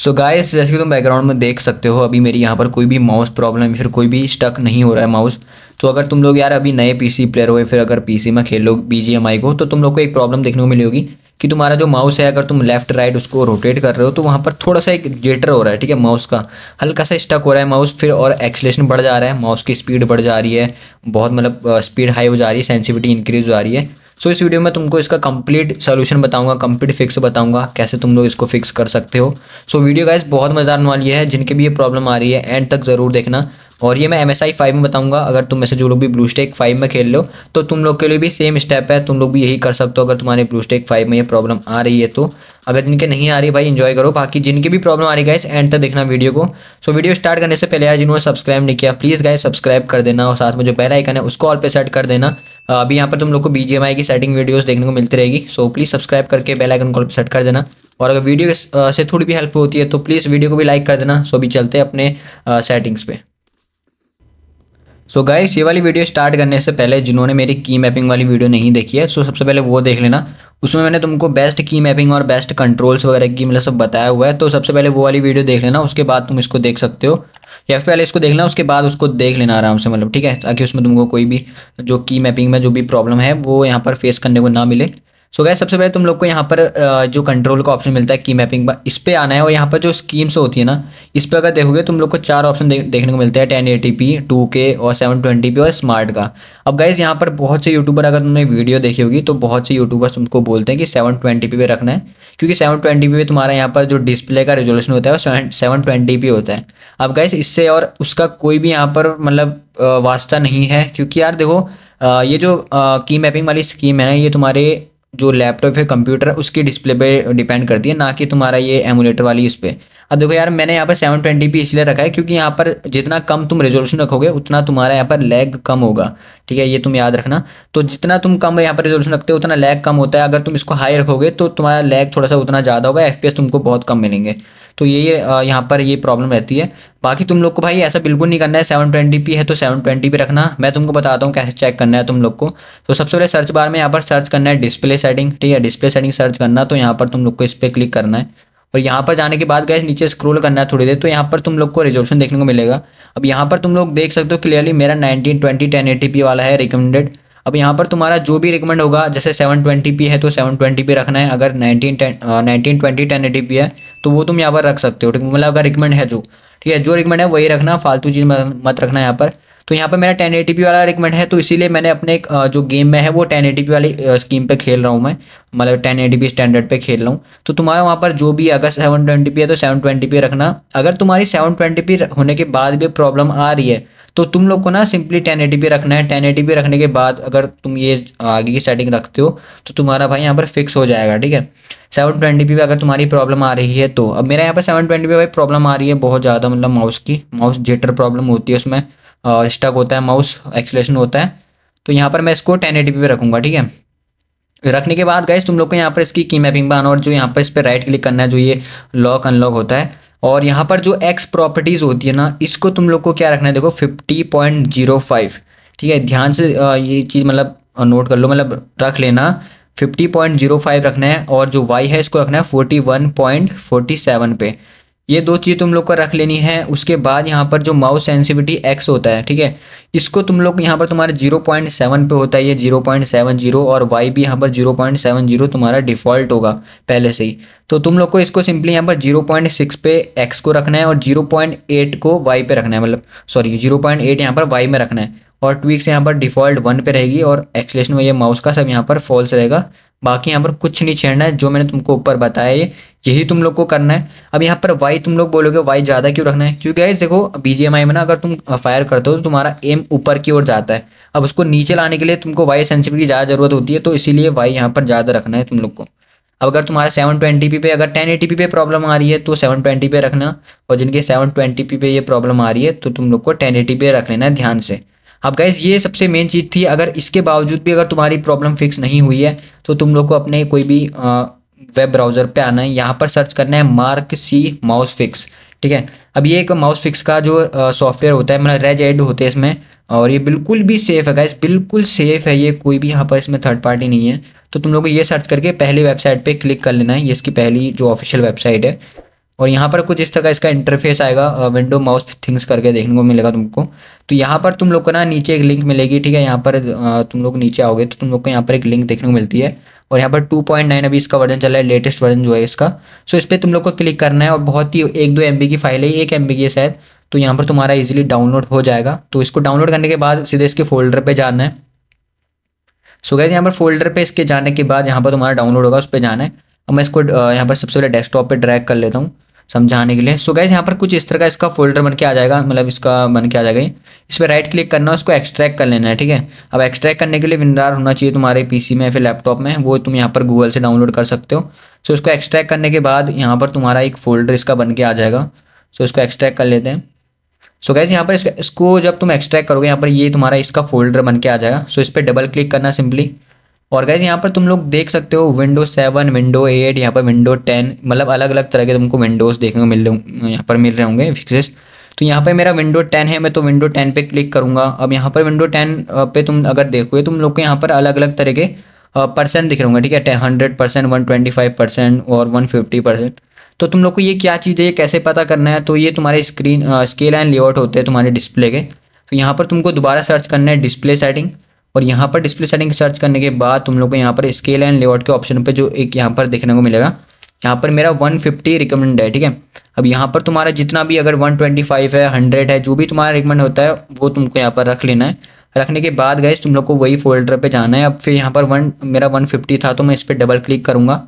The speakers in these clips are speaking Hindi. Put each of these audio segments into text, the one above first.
सो so गाइस जैसे कि तुम बैकग्राउंड में देख सकते हो अभी मेरी यहाँ पर कोई भी माउस प्रॉब्लम फिर कोई भी स्टक नहीं हो रहा है माउस तो अगर तुम लोग यार अभी नए पीसी प्लेयर हो फिर अगर पीसी में खेलो बीजीएमआई को तो तुम लोग को एक प्रॉब्लम देखने को होगी कि तुम्हारा जो माउस है अगर तुम लेफ्ट राइट उसको रोटेट कर रहे हो तो वहाँ पर थोड़ा सा एक जेटर हो रहा है ठीक है माउस का हल्का सा स्टक हो रहा है माउस फिर और एक्सलेशन बढ़ जा रहा है माउस की स्पीड बढ़ जा रही है बहुत मतलब स्पीड हाई हो जा रही है सेंसिविटी इंक्रीज हो जा रही है सो so, इस वीडियो में तुमको इसका कंप्लीट सोल्यूशन बताऊंगा कंप्लीट फिक्स बताऊंगा कैसे तुम लोग इसको फिक्स कर सकते हो सो so, वीडियो इस बहुत मज़ा आने वाली है जिनके भी ये प्रॉब्लम आ रही है एंड तक ज़रूर देखना और ये मैं एम एस आई फाइव में बताऊंगा अगर तुम ऐसे जो लोग भी ब्लू स्टेक फाइव में खेल लो तो तुम लोग के लिए भी सेम स्टेप है तुम लोग भी यही कर सकते हो अगर तुम्हारे ब्लू स्टेक फाइव में ये प्रॉब्लम आ रही है तो अगर जिनके नहीं आ रही भाई एंजॉय करो बाकी जिनकी भी प्रॉब्लम आ रही गाइस एंड तक देखना वीडियो को सो वीडियो स्टार्ट करने से पहले यार जिन्होंने सब्सक्राइब नहीं किया प्लीज़ गाइस सब्सक्राइब कर देना और साथ में जो पहला आइकन है उसको ऑल पे सेट कर देना अभी यहाँ पर तुम लोग को बी की सेटिंग वीडियोज देखने को मिलती रहेगी सो प्लीज़ सब्सक्राइब करके बेल आइकन कॉल पर सेट कर देना और अगर वीडियो से थोड़ी भी हेल्प होती है तो प्लीज़ वीडियो को भी लाइक कर देना सो अभी चलते हैं अपने सेटिंग्स पर सो so गाइस ये वाली वीडियो स्टार्ट करने से पहले जिन्होंने मेरी की मैपिंग वाली वीडियो नहीं देखी है सो so सबसे पहले वो देख लेना उसमें मैंने तुमको बेस्ट की मैपिंग और बेस्ट कंट्रोल्स वगैरह की मतलब सब बताया हुआ है तो सबसे पहले वो वाली वीडियो देख लेना उसके बाद तुम इसको देख सकते हो या फिर पहले इसको देखना उसके बाद उसको देख लेना आराम से मतलब ठीक है ताकि उसमें तुमको कोई भी जो की मैपिंग में जो भी प्रॉब्लम है वो यहाँ पर फेस करने को ना मिले सो so गैस सबसे पहले तुम लोग को यहाँ पर जो कंट्रोल का ऑप्शन मिलता है की मैपिंग पर इस पर आना है और यहाँ पर जो स्कीम्स होती है ना इस पर अगर देखोगे तुम लोग को चार ऑप्शन देखने को मिलता है टेन एटी पी टू के और सेवन ट्वेंटी पी और स्मार्ट का अब गैस यहाँ पर बहुत से यूट्यूबर अगर तुमने वीडियो देखी होगी तो बहुत से यूट्यूबर्स तुमको बोलते हैं कि सेवन ट्वेंटी पी पे रखना है क्योंकि सेवन ट्वेंटी पी पे तुम्हारा यहाँ पर जो डिस्प्ले का रेजोल्यूशन होता है वो सेवन ट्वेंटी पी होता है अब गैस इससे और उसका कोई भी यहाँ पर मतलब वास्ता नहीं है क्योंकि यार देखो ये जो की मैपिंग वाली स्कीम है ना ये तुम्हारे जो लैपटॉप है कंप्यूटर उसकी डिस्प्ले पे डिपेंड करती है ना कि तुम्हारा ये एमुलेटर वाली उस पर अब देखो यार मैंने यहाँ पर सेवन ट्वेंटी पी इसलिए रखा है क्योंकि यहाँ पर जितना कम तुम रेजोल्यूशन रखोगे उतना तुम्हारा यहाँ पर लैग कम होगा ठीक है ये तुम याद रखना तो जितना तुम कम यहाँ पर रेजोल्यूशन रखते हो उतना लैग कम होता है अगर तुम इसको हाई रखोगे तो तुम्हारा लैग थोड़ा सा उतना ज़्यादा होगा एफ तुमको बहुत कम मिलेंगे तो ये यहाँ पर ये प्रॉब्लम रहती है बाकी तुम लोग को भाई ऐसा बिल्कुल नहीं करना है सेवन ट्वेंटी पी है तो सेवन ट्वेंटी पे रखना मैं तुमको बताता हूँ कैसे चेक करना है तुम लोग को तो सबसे पहले सर्च बार में यहाँ पर सर्च करना है डिस्प्ले सेटिंग ठीक है डिस्प्ले सेटिंग सर्च करना तो यहाँ पर तुम लोग को इस पर क्लिक करना है और यहाँ पर जाने के बाद गए नीचे स्क्रोल करना है थोड़ी देर तो यहाँ पर तुम लोग को रिजोल्यूशन देखने को मिलेगा अब यहाँ पर तुम लोग देख सकते हो क्लियरली मेरा nineteen twenty ten eighty P वाला है रिकमेंडेड अब यहाँ पर तुम्हारा जो भी रिकमेंड होगा जैसे सेवन ट्वेंटी पी है तो सेवन ट्वेंटी पी रखना है अगर nineteen ten nineteen twenty ten eighty P है तो वो तुम यहाँ पर रख सकते हो ठीक मतलब अगर रिकमेंड है जो ठीक है जो रिकमेंड है वही रखना फालतू चीज़ मत रखना यहाँ पर तो यहाँ पर मेरा टेन पी वाला रिकमेंड है तो इसीलिए मैंने अपने जो गेम में है वो टेन पी वाली स्कीम पे खेल रहा हूँ मैं मतलब टेन पी स्टैंडर्ड पे खेल रहा हूँ तो तुम्हारा वहाँ पर जो भी अगर सेवन ट्वेंटी पी है तो सेवन ट्वेंटी रखना अगर तुम्हारी सेवन ट्वेंटी पी होने के बाद भी प्रॉब्लम आ रही है तो तुम लोग को ना सिंपली टेन पी रखना है टेन रखने के बाद अगर तुम ये आगे की सेटिंग रखते हो तो तुम्हारा भाई यहाँ पर फिक्स हो जाएगा ठीक है सेवन ट्वेंटी पी अगर तुम्हारी प्रॉब्लम आ रही है तो अब मेरा यहाँ पर सेवन ट्वेंटी पी भाई प्रॉब्लम आ रही है बहुत ज़्यादा मतलब माउस की माउस जेटर प्रॉब्लम होती है उसमें स्टक होता है माउस एक्सलेशन होता है तो यहाँ पर मैं इसको टेन एटी पे रखूँगा ठीक है रखने के बाद गाइज तुम लोग को यहाँ पर इसकी की मैपिंग बनाना और जो यहाँ पर इस पर राइट क्लिक करना है जो ये लॉक अनलॉक होता है और यहाँ पर जो एक्स प्रॉपर्टीज़ होती है ना इसको तुम लोग को क्या रखना है देखो फिफ्टी पॉइंट जीरो फाइव ठीक है ध्यान से ये चीज़ मतलब नोट कर लो मतलब रख लेना फिफ्टी पॉइंट जीरो फाइव रखना है और जो वाई है इसको रखना है forty one point forty seven पे ये दो चीज़ तुम लोग को रख लेनी है उसके बाद यहाँ पर जो माउस सेंसिविटी एक्स होता है ठीक है इसको तुम लोग यहाँ पर तुम्हारे जीरो पॉइंट सेवन पे होता है ये जीरो पॉइंट सेवन जीरो और वाई भी यहाँ पर जीरो पॉइंट सेवन जीरो तुम्हारा डिफ़ॉल्ट होगा पहले से ही तो तुम लोग को इसको सिंपली यहाँ पर जीरो पॉइंट सिक्स पे एक्स को रखना है और जीरो पॉइंट एट को वाई पे रखना है मतलब सॉरी जीरो पॉइंट एट यहाँ पर वाई में रखना है और ट्विक्स यहाँ पर डिफ़ॉल्ट वन पे रहेगी और एक्सलेशन में ये माउस का सब यहाँ पर फॉल्स रहेगा बाकी यहाँ पर कुछ नहीं छेड़ना है जो मैंने तुमको ऊपर बताया ये यही तुम लोग को करना है अब यहाँ पर वाई तुम लोग बोलोगे वाई ज़्यादा क्यों रखना है क्योंकि गाइस देखो बीजीएमआई में ना अगर तुम फायर करते हो तो तुम्हारा एम ऊपर की ओर जाता है अब उसको नीचे लाने के लिए तुमको वाई सेंसिटिविटी ज़्यादा ज़रूरत होती है तो इसीलिए वाई यहाँ पर ज़्यादा रखना है तुम लोग को अब अगर तुम्हारा सेवन ट्वेंटी पी पे अगर टेन एटी पी पे प्रॉब्लम आ रही है तो सेवन ट्वेंटी पे रखना और जिनके सेवन ट्वेंटी पी पे ये प्रॉब्लम आ रही है तो तुम लोग को टेन एटी पे रख लेना ध्यान से अब गैस ये सबसे मेन चीज़ थी अगर इसके बावजूद भी अगर तुम्हारी प्रॉब्लम फिक्स नहीं हुई है तो तुम लोग को अपने कोई भी वेब ब्राउज़र पे आना है यहाँ पर सर्च करना है मार्क सी माउस फिक्स ठीक है अब ये एक माउस फिक्स का जो सॉफ्टवेयर होता है मतलब रेज एड होते हैं इसमें और ये बिल्कुल भी सेफ़ है गैस बिल्कुल सेफ़ है ये कोई भी यहाँ पर इसमें थर्ड पार्टी नहीं है तो तुम लोग को ये सर्च करके पहली वेबसाइट पे क्लिक कर लेना है ये इसकी पहली जो ऑफिशियल वेबसाइट है और यहाँ पर कुछ इस तरह का इसका इंटरफेस आएगा विंडो माउस थिंग्स करके देखने को मिलेगा तुमको तो यहाँ पर तुम लोग को ना नीचे एक लिंक मिलेगी ठीक है यहाँ पर तुम लोग नीचे आओगे तो तुम लोग को यहाँ पर एक लिंक देखने को मिलती है और यहाँ पर 2.9 अभी इसका वर्जन चल रहा है लेटेस्ट वर्जन जो है इसका सो इस पर तुम लोग को क्लिक करना है और बहुत ही एक दो एम की फाइल है एक एम की है शायद तो यहाँ पर तुम्हारा इजिली डाउनलोड हो जाएगा तो इसको डाउनलोड करने के बाद सीधे इसके फोल्डर पर जाना है सो गैस यहाँ पर फोल्डर पर इसके जाने के बाद यहाँ पर तुम्हारा डाउनलोड होगा उस पर जाना है अब मैं इसको यहाँ पर सबसे पहले डेस्कटॉप पे ड्रैग कर लेता हूँ समझाने के लिए सो गैस यहाँ पर कुछ इस तरह का इसका फोल्डर बन के आ जाएगा मतलब इसका बन के आ जाएगा इस पर राइट क्लिक करना है उसको एक्सट्रैक्ट कर लेना है ठीक है अब एक्सट्रैक्ट करने के लिए विंडार होना चाहिए तुम्हारे पीसी में फिर लैपटॉप में वो तुम यहाँ पर गूगल से डाउनलोड कर सकते हो सो इसको एक्सट्रैक्ट करने के बाद यहाँ पर तुम्हारा एक फोल्डर इसका बन के आ जाएगा सो इसको एक्सट्रैक्ट कर लेते हैं सो गैस यहाँ पर इसको जब तुम एक्सट्रैक्ट करोगे यहाँ पर ये तुम्हारा इसका फोल्डर बन के आ जाएगा सो इस पर डबल क्लिक करना सिंपली और गैस यहाँ पर तुम लोग देख सकते हो विंडो सेवन विंडो एट यहाँ पर विंडो टेन मतलब अलग अलग तरह के तुमको विंडोज़ देखने को मिल रहे यहाँ पर मिल रहे होंगे फिक्सेस तो यहाँ पर मेरा विंडो टेन है मैं तो विंडो टेन पे क्लिक करूँगा अब यहाँ पर विंडो टेन पे तुम अगर देखोगे तुम लोग को यहाँ पर अलग अलग तरह के परसेंट दिख रहे ठीक है hundred percent one twenty five percent और वन फिफ्टी परसेंट तो तुम लोग को ये क्या चीज़ है ये कैसे पता करना है तो ये तुम्हारे स्क्रीन स्केल एंड लेआउट होते हैं तुम्हारे डिस्प्ले के तो यहाँ पर तुमको दोबारा सर्च करना है डिस्प्ले सेटिंग और यहाँ पर डिस्प्ले सेटिंग सर्च करने के बाद तुम लोग को यहाँ पर स्केल एंड लेआउट के ऑप्शन पर जो एक यहाँ पर देखने को मिलेगा यहाँ पर मेरा 150 रिकमेंड है ठीक है अब यहाँ पर तुम्हारा जितना भी अगर 125 है 100 है जो भी तुम्हारा रिकमेंड होता है वो तुमको यहाँ पर रख लेना है रखने के बाद गए तुम लोग को वही फोल्डर पे जाना है अब फिर यहाँ पर वन मेरा 150 था तो मैं इस पर डबल क्लिक करूँगा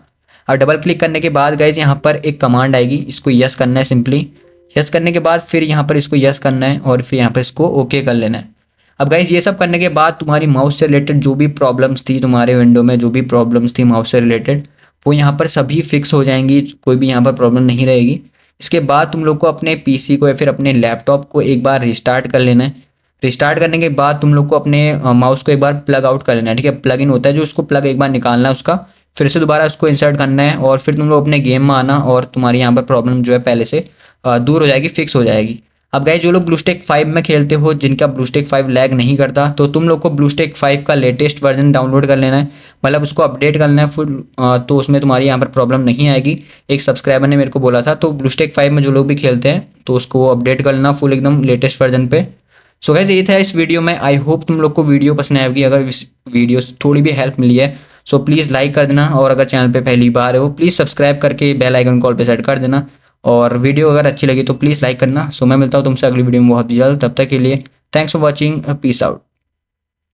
और डबल क्लिक करने के बाद गए यहाँ पर एक कमांड आएगी इसको यस करना है सिंपली यस करने के बाद फिर यहाँ पर इसको यस करना है और फिर यहाँ पर इसको ओके कर लेना है अब गाइज ये सब करने के बाद तुम्हारी माउस से रिलेटेड जो भी प्रॉब्लम्स थी तुम्हारे विंडो में जो भी प्रॉब्लम्स थी माउस से रिलेटेड वो यहाँ पर सभी फिक्स हो जाएंगी कोई भी यहाँ पर प्रॉब्लम नहीं रहेगी इसके बाद तुम लोग को अपने पीसी को या फिर अपने लैपटॉप को एक बार रिस्टार्ट कर लेना है रिस्टार्ट करने के बाद तुम लोग को अपने माउस को एक बार प्लग आउट कर लेना है ठीक है प्लग इन होता है जो उसको प्लग एक बार निकालना है उसका फिर से दोबारा उसको इंसर्ट करना है और फिर तुम लोग अपने गेम में आना और तुम्हारी यहाँ पर प्रॉब्लम जो है पहले से दूर हो जाएगी फिक्स हो जाएगी अब गए जो लोग ब्लूस्टेक 5 में खेलते हो जिनका ब्लूस्टेक 5 लैग नहीं करता तो तुम लोग को ब्लूस्टेक 5 का लेटेस्ट वर्जन डाउनलोड कर लेना है मतलब उसको अपडेट करना है फुल तो उसमें तुम्हारी यहाँ पर प्रॉब्लम नहीं आएगी एक सब्सक्राइबर ने मेरे को बोला था तो ब्लूस्टेक 5 में जो लोग भी खेलते हैं तो उसको अपडेट कर लेना फुल एकदम लेटेस्ट वर्जन पर सो गैस ये था इस वीडियो में आई होप तुम लोग को वीडियो पसंद आएगी अगर इस वीडियो थोड़ी भी हेल्प मिली है सो प्लीज़ लाइक कर देना और अगर चैनल पर पहली बार है वो प्लीज़ सब्सक्राइब करके बेल आइकन कॉल पर सेट कर देना और वीडियो अगर अच्छी लगी तो प्लीज़ लाइक करना सो मैं मिलता हूँ तुमसे अगली वीडियो में बहुत जल्द तब तक के लिए thanks for watching peace out